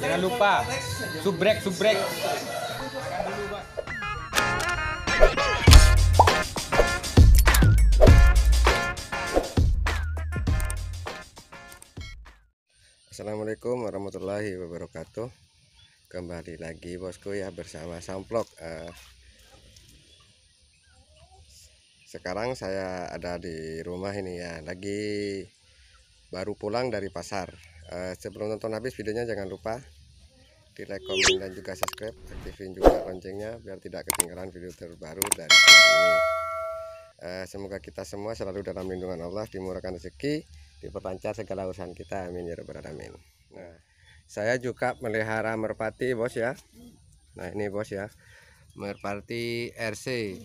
Jangan lupa subrek subrek. Assalamualaikum warahmatullahi wabarakatuh. Kembali lagi bosku ya bersama Samplok. Uh, sekarang saya ada di rumah ini ya, lagi baru pulang dari pasar. Eh, sebelum nonton habis videonya jangan lupa di like, komen, dan juga subscribe aktifin juga loncengnya biar tidak ketinggalan video terbaru dari channel ini uh, semoga kita semua selalu dalam lindungan Allah dimurahkan rezeki diperlancar segala urusan kita amin ya rabbal alamin nah saya juga melihara merpati bos ya nah ini bos ya merpati RC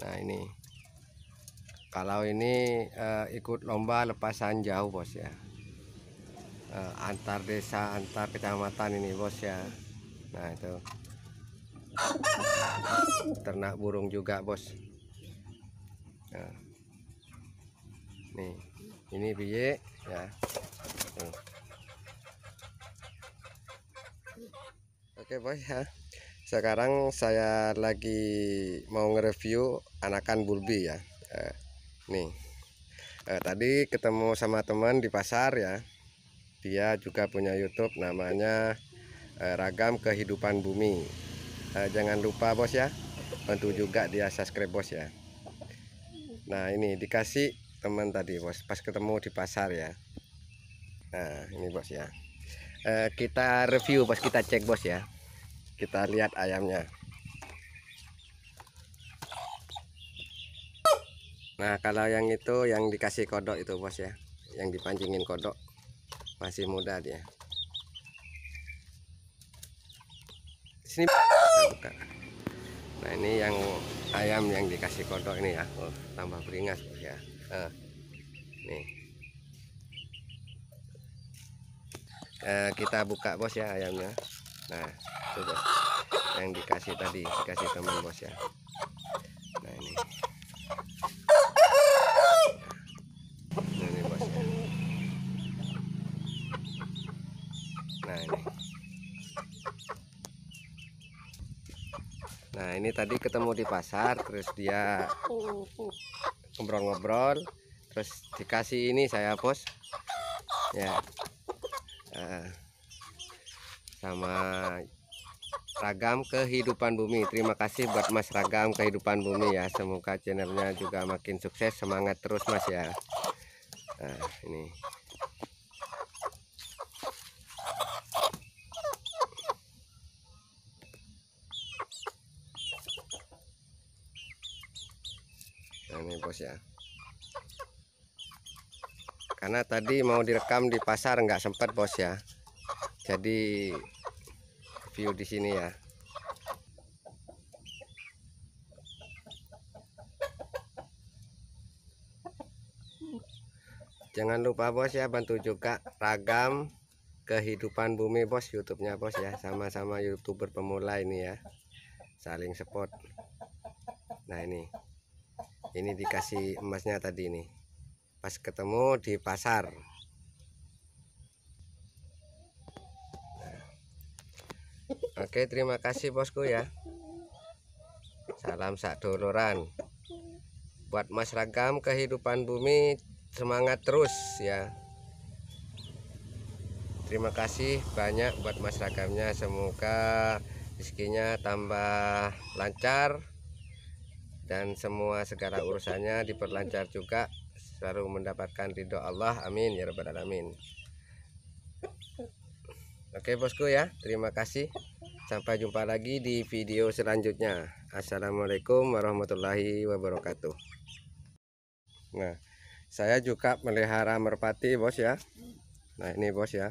nah ini kalau ini uh, ikut lomba lepasan jauh bos ya uh, antar desa antar kecamatan ini bos ya nah itu ternak burung juga bos nah. nih ini biye ya nih. Hmm. oke bos ya sekarang saya lagi mau nge-review anakan bulbi ya eh, nih eh, tadi ketemu sama teman di pasar ya dia juga punya YouTube namanya eh, Ragam Kehidupan Bumi. Eh, jangan lupa bos ya, bantu juga dia subscribe bos ya. Nah ini dikasih teman tadi bos, pas ketemu di pasar ya. Nah ini bos ya. Eh, kita review bos, kita cek bos ya. Kita lihat ayamnya. Nah kalau yang itu yang dikasih kodok itu bos ya, yang dipancingin kodok masih muda dia sini buka. nah ini yang ayam yang dikasih kodok ini ya oh, tambah beringas ya eh, nih eh, kita buka bos ya ayamnya nah itu bos yang dikasih tadi dikasih teman bos ya nah ini nah ini nah ini tadi ketemu di pasar terus dia ngobrol-ngobrol terus dikasih ini saya bos ya uh, sama Ragam Kehidupan Bumi. Terima kasih buat Mas Ragam Kehidupan Bumi ya. Semoga channelnya juga makin sukses. Semangat terus Mas ya. Nah, ini. nah, ini bos ya karena tadi mau direkam di pasar nggak sempat bos ya jadi view di sini ya jangan lupa bos ya bantu juga ragam kehidupan bumi bos YouTube-nya bos ya sama-sama youtuber pemula ini ya saling support nah ini ini dikasih emasnya tadi nih pas ketemu di pasar nah. oke terima kasih bosku ya salam sak doloran buat mas ragam kehidupan bumi semangat terus ya terima kasih banyak buat mas ragamnya semoga rezekinya tambah lancar dan semua segala urusannya diperlancar juga selalu mendapatkan ridho Allah amin ya rabbal alamin Oke bosku ya terima kasih sampai jumpa lagi di video selanjutnya Assalamualaikum warahmatullahi wabarakatuh Nah saya juga melihara merpati bos ya Nah ini bos ya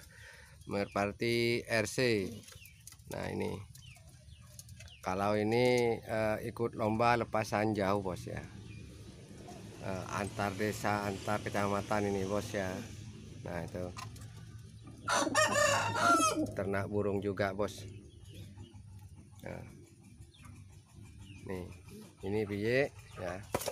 merpati RC Nah ini kalau ini uh, ikut lomba lepasan jauh bos ya uh, antar desa antar kecamatan ini bos ya nah itu ternak burung juga bos nah. nih ini biye ya